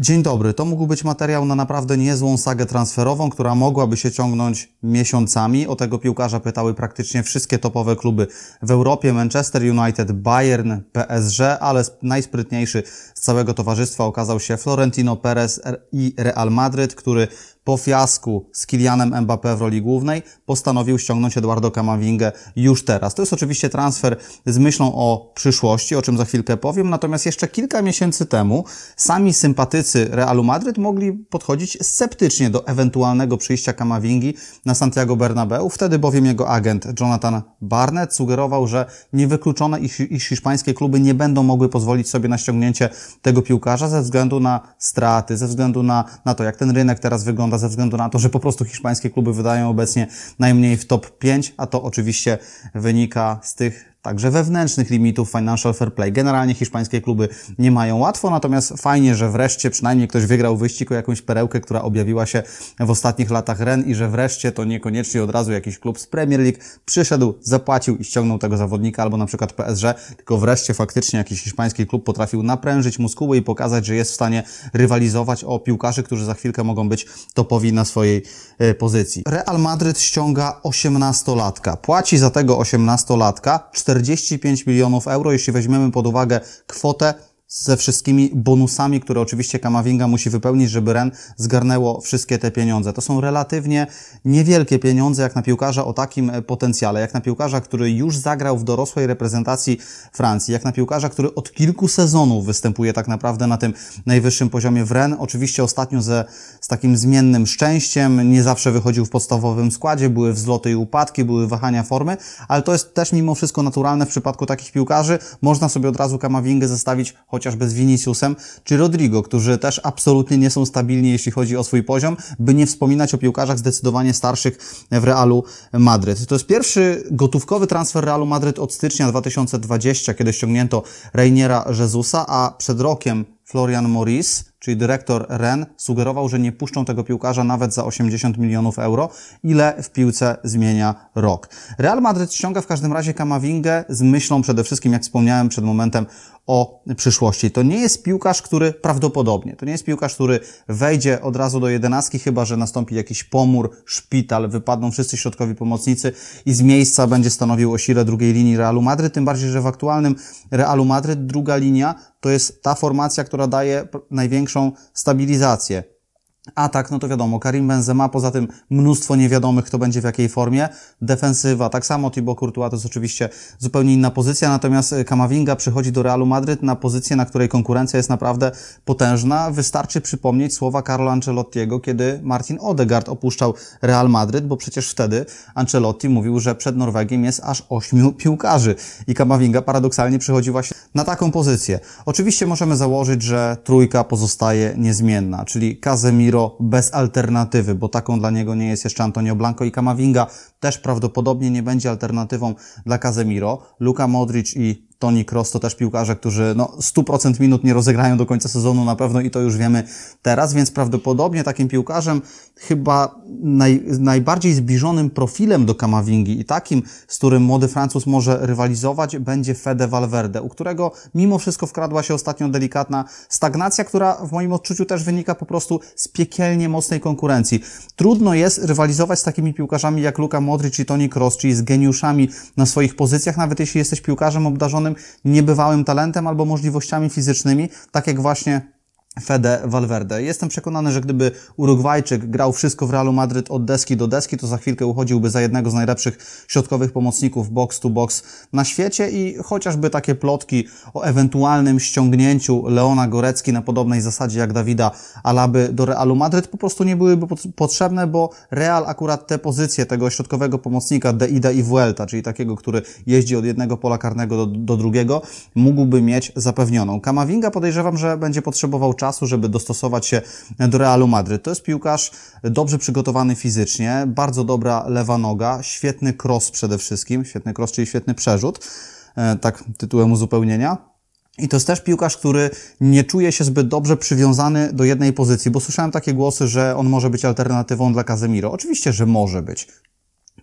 Dzień dobry. To mógł być materiał na naprawdę niezłą sagę transferową, która mogłaby się ciągnąć miesiącami. O tego piłkarza pytały praktycznie wszystkie topowe kluby w Europie: Manchester United, Bayern, PSG, ale najsprytniejszy z całego towarzystwa okazał się Florentino Perez i Real Madryt, który po fiasku z Kilianem Mbappé w roli głównej postanowił ściągnąć Eduardo Camavingę już teraz. To jest oczywiście transfer z myślą o przyszłości, o czym za chwilkę powiem. Natomiast jeszcze kilka miesięcy temu sami sympatycy politycy Realu Madryt mogli podchodzić sceptycznie do ewentualnego przyjścia Kamawingi na Santiago Bernabeu. Wtedy bowiem jego agent Jonathan Barnett sugerował, że niewykluczone iż hiszpańskie kluby nie będą mogły pozwolić sobie na ściągnięcie tego piłkarza ze względu na straty, ze względu na, na to, jak ten rynek teraz wygląda, ze względu na to, że po prostu hiszpańskie kluby wydają obecnie najmniej w top 5, a to oczywiście wynika z tych także wewnętrznych limitów financial fair play. Generalnie hiszpańskie kluby nie mają łatwo, natomiast fajnie, że wreszcie przynajmniej ktoś wygrał wyścig o jakąś perełkę, która objawiła się w ostatnich latach REN i że wreszcie to niekoniecznie od razu jakiś klub z Premier League przyszedł, zapłacił i ściągnął tego zawodnika albo na przykład PSG, tylko wreszcie faktycznie jakiś hiszpański klub potrafił naprężyć muskuły i pokazać, że jest w stanie rywalizować o piłkarzy, którzy za chwilkę mogą być topowi na swojej e, pozycji. Real Madryt ściąga 18-latka. Płaci za tego 18-latka 4 45 milionów euro, jeśli weźmiemy pod uwagę kwotę ze wszystkimi bonusami, które oczywiście Kamavinga musi wypełnić, żeby Ren zgarnęło wszystkie te pieniądze. To są relatywnie niewielkie pieniądze jak na piłkarza o takim e, potencjale, jak na piłkarza, który już zagrał w dorosłej reprezentacji Francji, jak na piłkarza, który od kilku sezonów występuje tak naprawdę na tym najwyższym poziomie w Ren. Oczywiście ostatnio ze, z takim zmiennym szczęściem, nie zawsze wychodził w podstawowym składzie, były wzloty i upadki, były wahania formy, ale to jest też mimo wszystko naturalne w przypadku takich piłkarzy. Można sobie od razu Kamawingę zestawić chociażby z Viniciusem czy Rodrigo, którzy też absolutnie nie są stabilni, jeśli chodzi o swój poziom, by nie wspominać o piłkarzach zdecydowanie starszych w Realu Madryt. To jest pierwszy gotówkowy transfer Realu Madryt od stycznia 2020, kiedy ściągnięto Reiniera Jezusa, a przed rokiem Florian Morris, czyli dyrektor REN, sugerował, że nie puszczą tego piłkarza nawet za 80 milionów euro, ile w piłce zmienia rok. Real Madrid ściąga w każdym razie Kamavingę z myślą przede wszystkim, jak wspomniałem przed momentem, o przyszłości. To nie jest piłkarz, który prawdopodobnie, to nie jest piłkarz, który wejdzie od razu do jedenastki, chyba że nastąpi jakiś pomór, szpital, wypadną wszyscy środkowi pomocnicy i z miejsca będzie stanowił o sile drugiej linii Realu Madryt, tym bardziej, że w aktualnym Realu Madryt druga linia to jest ta formacja, która daje największą stabilizację. A tak, no to wiadomo, Karim Benzema, poza tym mnóstwo niewiadomych, kto będzie w jakiej formie. Defensywa, tak samo Thibaut Courtois, to jest oczywiście zupełnie inna pozycja, natomiast Kamavinga przychodzi do Realu Madryt na pozycję, na której konkurencja jest naprawdę potężna. Wystarczy przypomnieć słowa Carlo Ancelottiego, kiedy Martin Odegaard opuszczał Real Madryt, bo przecież wtedy Ancelotti mówił, że przed Norwegiem jest aż ośmiu piłkarzy i Kamavinga paradoksalnie przychodzi właśnie na taką pozycję. Oczywiście możemy założyć, że trójka pozostaje niezmienna, czyli Casemiro, bez alternatywy, bo taką dla niego nie jest jeszcze Antonio Blanco i Kamavinga też prawdopodobnie nie będzie alternatywą dla Casemiro. Luka Modric i Toni Kroos to też piłkarze, którzy no, 100% minut nie rozegrają do końca sezonu na pewno i to już wiemy teraz, więc prawdopodobnie takim piłkarzem chyba naj, najbardziej zbliżonym profilem do Kamavingi i takim, z którym młody Francuz może rywalizować, będzie Fede Valverde, u którego mimo wszystko wkradła się ostatnio delikatna stagnacja, która w moim odczuciu też wynika po prostu z piekielnie mocnej konkurencji. Trudno jest rywalizować z takimi piłkarzami jak Luka Modric i Toni Kroos, czyli z geniuszami na swoich pozycjach, nawet jeśli jesteś piłkarzem obdarzonym niebywałym talentem albo możliwościami fizycznymi, tak jak właśnie Fede Valverde. Jestem przekonany, że gdyby Urugwajczyk grał wszystko w Realu Madryt od deski do deski, to za chwilkę uchodziłby za jednego z najlepszych środkowych pomocników box to box na świecie i chociażby takie plotki o ewentualnym ściągnięciu Leona Gorecki na podobnej zasadzie jak Dawida Alaby do Realu Madryt po prostu nie byłyby potrzebne, bo Real akurat te pozycje tego środkowego pomocnika de ida i vuelta, czyli takiego, który jeździ od jednego pola karnego do, do drugiego, mógłby mieć zapewnioną. Kamavinga podejrzewam, że będzie potrzebował czasu czasu, żeby dostosować się do Realu Madryt. To jest piłkarz dobrze przygotowany fizycznie, bardzo dobra lewa noga, świetny cross przede wszystkim, świetny cross, czyli świetny przerzut, e, tak tytułem uzupełnienia. I to jest też piłkarz, który nie czuje się zbyt dobrze przywiązany do jednej pozycji, bo słyszałem takie głosy, że on może być alternatywą dla Kazemiro. Oczywiście, że może być.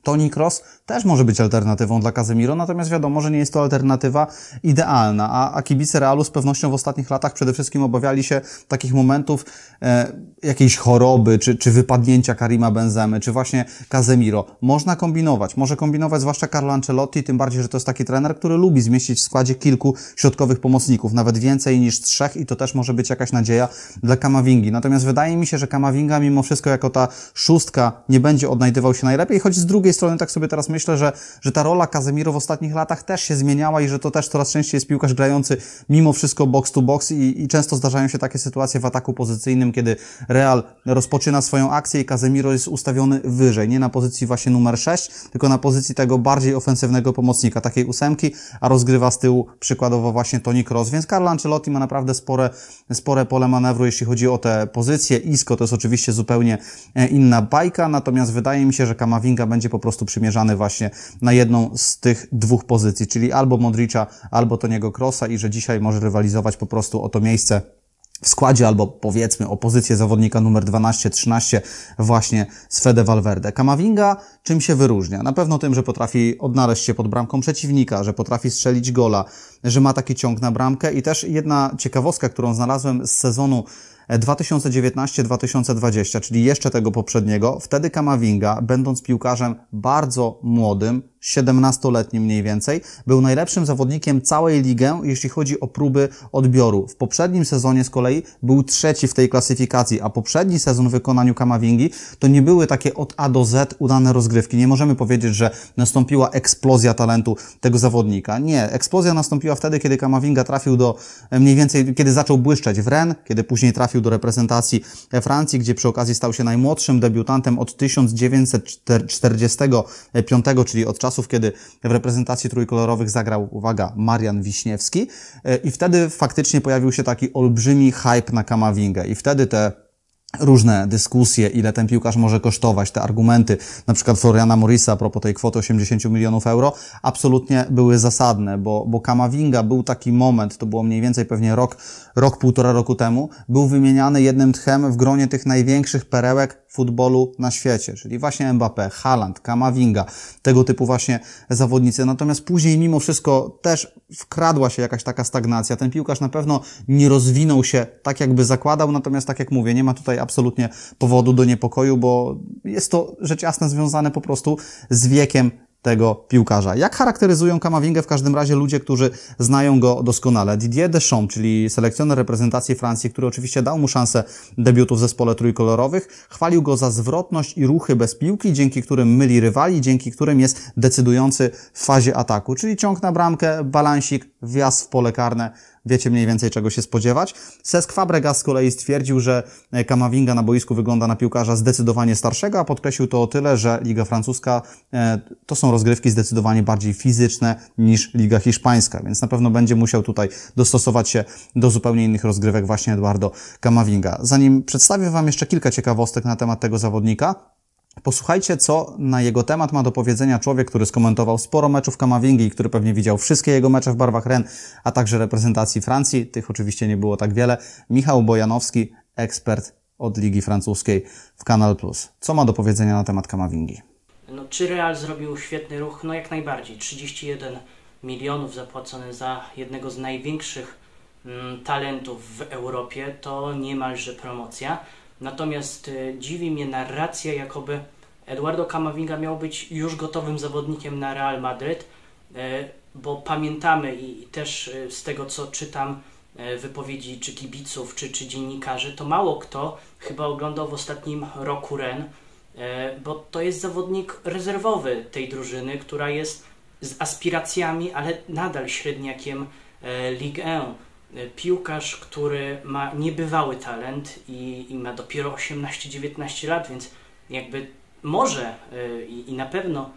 Tony Cross też może być alternatywą dla Casemiro, natomiast wiadomo, że nie jest to alternatywa idealna, a, a kibice Realu z pewnością w ostatnich latach przede wszystkim obawiali się takich momentów e, jakiejś choroby, czy, czy wypadnięcia Karima Benzemy, czy właśnie Casemiro. Można kombinować, może kombinować zwłaszcza Carlo Ancelotti, tym bardziej, że to jest taki trener, który lubi zmieścić w składzie kilku środkowych pomocników, nawet więcej niż trzech i to też może być jakaś nadzieja dla Kamawingi. Natomiast wydaje mi się, że Kamavinga mimo wszystko jako ta szóstka nie będzie odnajdywał się najlepiej, choć z drugiej strony tak sobie teraz myślę, że, że ta rola Kazemiro w ostatnich latach też się zmieniała i że to też coraz częściej jest piłkarz grający mimo wszystko box to box i, i często zdarzają się takie sytuacje w ataku pozycyjnym, kiedy Real rozpoczyna swoją akcję i Kazemiro jest ustawiony wyżej, nie na pozycji właśnie numer 6, tylko na pozycji tego bardziej ofensywnego pomocnika, takiej ósemki, a rozgrywa z tyłu przykładowo właśnie Toni Kroos, więc Carlo Ancelotti ma naprawdę spore, spore pole manewru, jeśli chodzi o te pozycje. Isco to jest oczywiście zupełnie e, inna bajka, natomiast wydaje mi się, że Kamavinga będzie po prostu przymierzany właśnie na jedną z tych dwóch pozycji, czyli albo Modricza, albo Toniego Krosa i że dzisiaj może rywalizować po prostu o to miejsce w składzie albo powiedzmy o pozycję zawodnika numer 12-13 właśnie z Fede Valverde. Kamavinga czym się wyróżnia? Na pewno tym, że potrafi odnaleźć się pod bramką przeciwnika, że potrafi strzelić gola, że ma taki ciąg na bramkę i też jedna ciekawostka, którą znalazłem z sezonu 2019-2020, czyli jeszcze tego poprzedniego, wtedy Kamavinga, będąc piłkarzem bardzo młodym, 17-letnim mniej więcej, był najlepszym zawodnikiem całej ligę, jeśli chodzi o próby odbioru. W poprzednim sezonie z kolei był trzeci w tej klasyfikacji, a poprzedni sezon w wykonaniu Kamavingi to nie były takie od A do Z udane rozgrywki. Nie możemy powiedzieć, że nastąpiła eksplozja talentu tego zawodnika. Nie, eksplozja nastąpiła wtedy, kiedy Kamavinga trafił do e, mniej więcej, kiedy zaczął błyszczeć w Ren, kiedy później trafił trafił do reprezentacji Francji, gdzie przy okazji stał się najmłodszym debiutantem od 1945, czyli od czasów, kiedy w reprezentacji trójkolorowych zagrał, uwaga, Marian Wiśniewski. E, I wtedy faktycznie pojawił się taki olbrzymi hype na Kamawingę. I wtedy te różne dyskusje, ile ten piłkarz może kosztować, te argumenty, na przykład Floriana Morisa a propos tej kwoty 80 milionów euro, absolutnie były zasadne, bo, bo Kamavinga był taki moment, to było mniej więcej pewnie rok, rok, półtora roku temu, był wymieniany jednym tchem w gronie tych największych perełek futbolu na świecie, czyli właśnie Mbappé, Haaland, Kamavinga, tego typu właśnie zawodnicy. Natomiast później mimo wszystko też wkradła się jakaś taka stagnacja. Ten piłkarz na pewno nie rozwinął się tak, jakby zakładał, natomiast tak jak mówię, nie ma tutaj absolutnie powodu do niepokoju, bo jest to rzecz jasna związane po prostu z wiekiem tego piłkarza. Jak charakteryzują Kamawingę w każdym razie ludzie, którzy znają go doskonale? Didier Deschamps, czyli selekcjoner reprezentacji Francji, który oczywiście dał mu szansę debiutu w zespole trójkolorowych, chwalił go za zwrotność i ruchy bez piłki, dzięki którym myli rywali, dzięki którym jest decydujący w fazie ataku, czyli ciąg na bramkę, balansik, wjazd w pole karne, wiecie mniej więcej czego się spodziewać. Sesk Fabregas z kolei stwierdził, że e, Kamavinga na boisku wygląda na piłkarza zdecydowanie starszego, a podkreślił to o tyle, że Liga Francuska e, to są rozgrywki zdecydowanie bardziej fizyczne niż Liga Hiszpańska, więc na pewno będzie musiał tutaj dostosować się do zupełnie innych rozgrywek właśnie Eduardo Kamavinga. Zanim przedstawię Wam jeszcze kilka ciekawostek na temat tego zawodnika, Posłuchajcie, co na jego temat ma do powiedzenia człowiek, który skomentował sporo meczów Kamavingi i który pewnie widział wszystkie jego mecze w barwach Ren, a także reprezentacji Francji. Tych oczywiście nie było tak wiele. Michał Bojanowski, ekspert od Ligi Francuskiej w Kanal Plus. Co ma do powiedzenia na temat Kamavingi? No, czy Real zrobił świetny ruch? No jak najbardziej. 31 milionów zapłacone za jednego z największych mm, talentów w Europie to niemalże promocja. Natomiast y, dziwi mnie narracja, jakoby Eduardo Camavinga miał być już gotowym zawodnikiem na Real Madryt, e, bo pamiętamy i też e, z tego co czytam e, wypowiedzi czy kibiców, czy, czy dziennikarzy, to mało kto chyba oglądał w ostatnim roku Ren, bo to jest zawodnik rezerwowy tej drużyny, która jest z aspiracjami, ale nadal średniakiem Ligue 1 piłkarz, który ma niebywały talent i, i ma dopiero 18-19 lat, więc jakby może e, i na pewno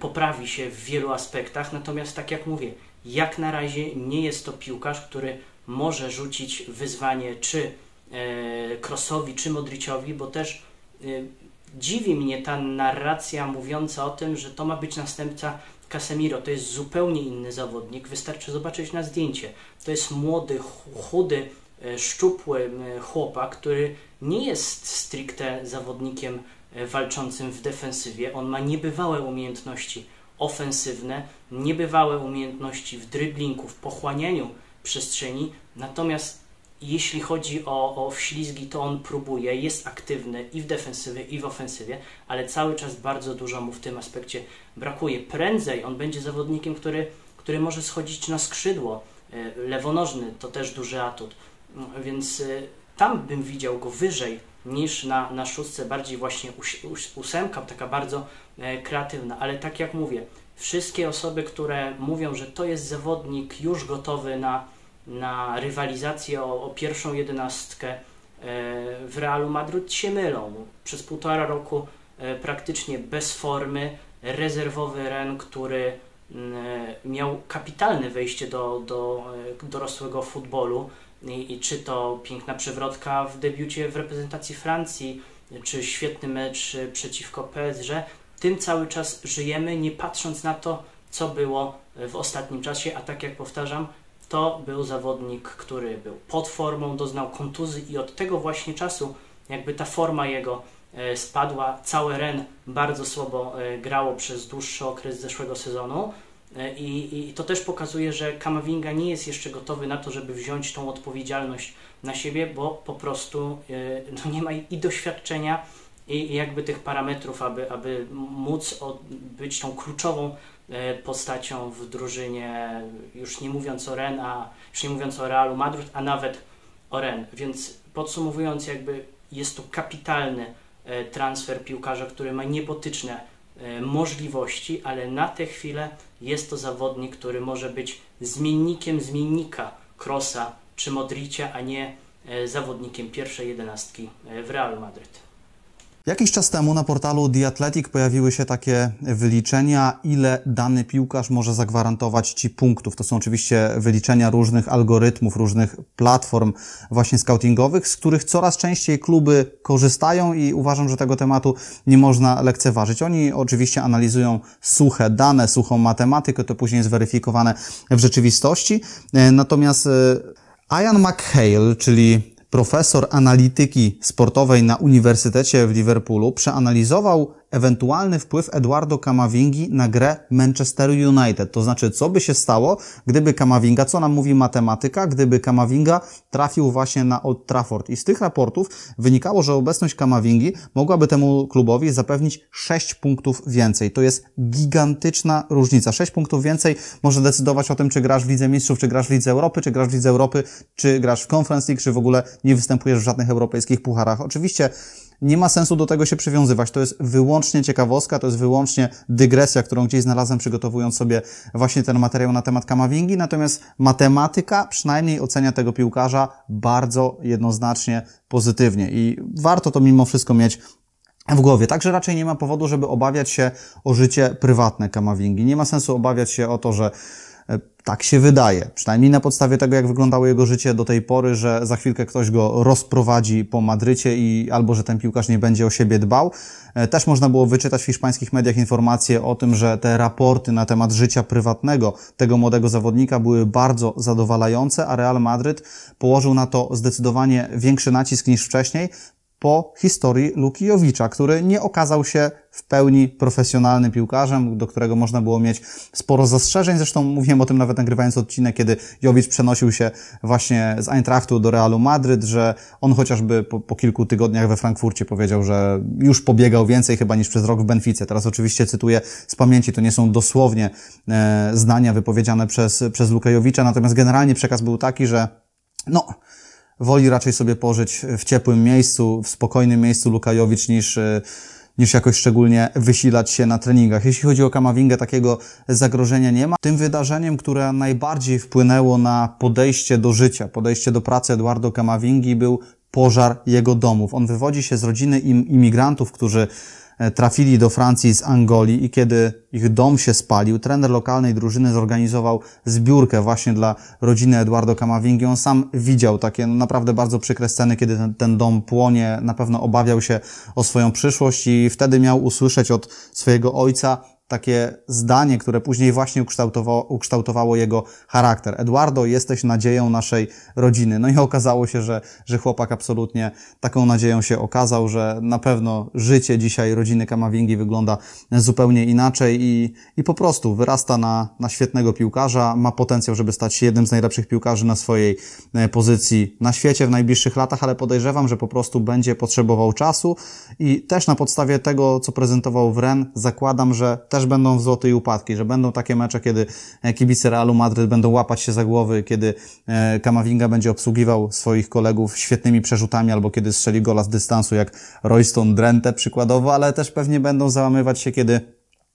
poprawi się w wielu aspektach, natomiast tak jak mówię, jak na razie nie jest to piłkarz, który może rzucić wyzwanie czy e, Krosowi, czy Modriciowi, bo też e, dziwi mnie ta narracja mówiąca o tym, że to ma być następca Casemiro. To jest zupełnie inny zawodnik, wystarczy zobaczyć na zdjęcie. To jest młody, chudy, szczupły chłopak, który nie jest stricte zawodnikiem E, walczącym w defensywie. On ma niebywałe umiejętności ofensywne, niebywałe umiejętności w dryblingu, w pochłanianiu przestrzeni. Natomiast jeśli chodzi o, o wślizgi, to on próbuje, jest aktywny i w defensywie, i w ofensywie, ale cały czas bardzo dużo mu w tym aspekcie brakuje. Prędzej on będzie zawodnikiem, który, który może schodzić na skrzydło. E, lewonożny to też duży atut, więc e, tam bym widział go wyżej niż na, na szóstce, bardziej właśnie ósemka, taka bardzo e, kreatywna. Ale tak jak mówię, wszystkie osoby, które mówią, że to jest zawodnik już gotowy na, na rywalizację o, o pierwszą jedynastkę e, w Realu Madryt się mylą. Przez półtora roku e, praktycznie bez formy rezerwowy Ren, który mm, miał kapitalne wejście do, do dorosłego futbolu, i, I, czy to piękna przewrotka w debiucie w reprezentacji Francji, czy świetny mecz e, przeciwko PSG, tym cały czas żyjemy, nie patrząc na to, co było e, w ostatnim czasie, a tak jak powtarzam, to był zawodnik, który był pod formą, doznał kontuzji i od tego właśnie czasu jakby ta forma jego e, spadła. Całe Ren bardzo słabo grało przez dłuższy okres zeszłego sezonu. E, I, I, to też pokazuje, że Kamavinga nie jest jeszcze gotowy na to, żeby wziąć tą odpowiedzialność na siebie, bo po prostu e, no nie ma i doświadczenia, i jakby tych parametrów, aby, aby móc być tą kluczową e, postacią w drużynie, już nie mówiąc o Ren, a już nie mówiąc o Realu Madryt, a nawet o Ren. Więc podsumowując, jakby jest to kapitalny transfer piłkarza, który ma niebotyczne E, możliwości, ale na tę chwilę jest to zawodnik, który może być zmiennikiem zmiennika Krosa czy Modricia, a nie e, zawodnikiem pierwszej jedenastki e, w Real Madryt. Jakiś czas temu na portalu The Athletic pojawiły się takie wyliczenia, ile dany piłkarz może zagwarantować Ci punktów. To są oczywiście wyliczenia różnych algorytmów, różnych platform właśnie scoutingowych, z których coraz częściej kluby korzystają i uważam, że tego tematu nie można lekceważyć. Oni oczywiście analizują suche dane, suchą matematykę, to później jest weryfikowane w rzeczywistości. E, natomiast e, Ian McHale, czyli profesor analityki sportowej na Uniwersytecie w Liverpoolu, przeanalizował ewentualny wpływ Eduardo Kamawingi na grę Manchester United. To znaczy, co by się stało, gdyby Kamawinga, co nam mówi matematyka, gdyby Kamawinga trafił właśnie na Old Trafford. I z tych raportów wynikało, że obecność Kamawingi mogłaby temu klubowi zapewnić 6 punktów więcej. To jest gigantyczna różnica. 6 punktów więcej może decydować o tym, czy grasz w Lidze Mistrzów, czy grasz w Lidze Europy, czy grasz w Lidze Europy, czy grasz w Conference League, czy w ogóle nie występujesz w żadnych europejskich pucharach. Oczywiście nie ma sensu do tego się przywiązywać. To jest wyłącznie ciekawostka, to jest wyłącznie dygresja, którą gdzieś znalazłem przygotowując sobie właśnie ten materiał na temat Kamawingi. Natomiast matematyka przynajmniej ocenia tego piłkarza bardzo jednoznacznie pozytywnie i warto to mimo wszystko mieć w głowie. Także raczej nie ma powodu, żeby obawiać się o życie prywatne Kamawingi. Nie ma sensu obawiać się o to, że E, tak się wydaje, przynajmniej na podstawie tego, jak wyglądało jego życie do tej pory, że za chwilkę ktoś go rozprowadzi po Madrycie i albo że ten piłkarz nie będzie o siebie dbał. E, też można było wyczytać w hiszpańskich mediach informacje o tym, że te raporty na temat życia prywatnego tego młodego zawodnika były bardzo zadowalające, a Real Madryt położył na to zdecydowanie większy nacisk niż wcześniej, po historii Luki Jowicza, który nie okazał się w pełni profesjonalnym piłkarzem, do którego można było mieć sporo zastrzeżeń. Zresztą mówiłem o tym nawet nagrywając odcinek, kiedy Jowicz przenosił się właśnie z Eintrachtu do Realu Madryt, że on chociażby po, po kilku tygodniach we Frankfurcie powiedział, że już pobiegał więcej chyba niż przez rok w Benfice. Teraz oczywiście cytuję z pamięci, to nie są dosłownie e, zdania wypowiedziane przez, przez Lukę Jowicza, natomiast generalnie przekaz był taki, że no, Woli raczej sobie pożyć w ciepłym miejscu, w spokojnym miejscu Lukajowicz niż e, niż jakoś szczególnie wysilać się na treningach. Jeśli chodzi o Kamawingę, takiego zagrożenia nie ma. Tym wydarzeniem, które najbardziej wpłynęło na podejście do życia, podejście do pracy Eduardo Kamawingi był pożar jego domów. On wywodzi się z rodziny im, imigrantów, którzy E, trafili do Francji z Angolii i kiedy ich dom się spalił, trener lokalnej drużyny zorganizował zbiórkę właśnie dla rodziny Eduardo Camavingi. On sam widział takie no, naprawdę bardzo przykre sceny, kiedy ten, ten dom płonie, na pewno obawiał się o swoją przyszłość i wtedy miał usłyszeć od swojego ojca, takie zdanie, które później właśnie ukształtowało, ukształtowało, jego charakter. Eduardo, jesteś nadzieją naszej rodziny. No i okazało się, że, że chłopak absolutnie taką nadzieją się okazał, że na pewno życie dzisiaj rodziny Kamawingi wygląda zupełnie inaczej i, i po prostu wyrasta na, na świetnego piłkarza, ma potencjał, żeby stać się jednym z najlepszych piłkarzy na swojej e, pozycji na świecie w najbliższych latach, ale podejrzewam, że po prostu będzie potrzebował czasu i też na podstawie tego, co prezentował w Ren, zakładam, że też też będą wzloty i upadki, że będą takie mecze, kiedy e, kibice Realu Madryt będą łapać się za głowy, kiedy e, Kamavinga będzie obsługiwał swoich kolegów świetnymi przerzutami albo kiedy strzeli gola z dystansu, jak Royston Drenthe przykładowo, ale też pewnie będą załamywać się, kiedy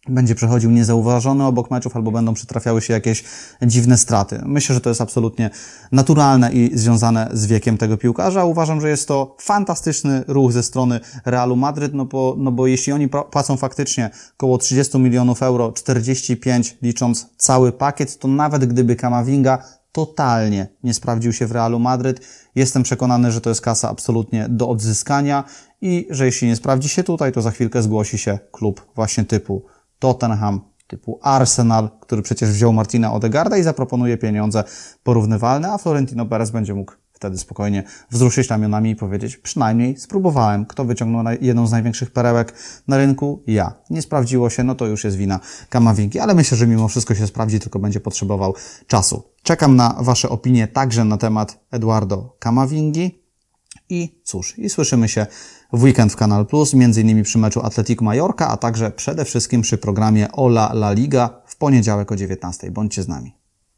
będzie przechodził niezauważony obok meczów albo będą przytrafiały się jakieś dziwne straty. Myślę, że to jest absolutnie naturalne i związane z wiekiem tego piłkarza. Uważam, że jest to fantastyczny ruch ze strony Realu Madryt, no bo, no bo jeśli oni płacą faktycznie około 30 milionów euro, 45 licząc cały pakiet, to nawet gdyby Kamavinga totalnie nie sprawdził się w Realu Madryt. Jestem przekonany, że to jest kasa absolutnie do odzyskania i że jeśli nie sprawdzi się tutaj, to za chwilkę zgłosi się klub właśnie typu Tottenham, typu Arsenal, który przecież wziął Martina Odegarda i zaproponuje pieniądze porównywalne, a Florentino Perez będzie mógł wtedy spokojnie wzruszyć ramionami i powiedzieć, przynajmniej spróbowałem. Kto wyciągnął jedną z największych perełek na rynku? Ja. Nie sprawdziło się, no to już jest wina Kamawinki, ale myślę, że mimo wszystko się sprawdzi, tylko będzie potrzebował czasu. Czekam na Wasze opinie także na temat Eduardo Kamawingi. I cóż, i słyszymy się w weekend w Kanal Plus, m.in. przy meczu Atletico Majorka, a także przede wszystkim przy programie Ola La Liga w poniedziałek o 19. Bądźcie z nami.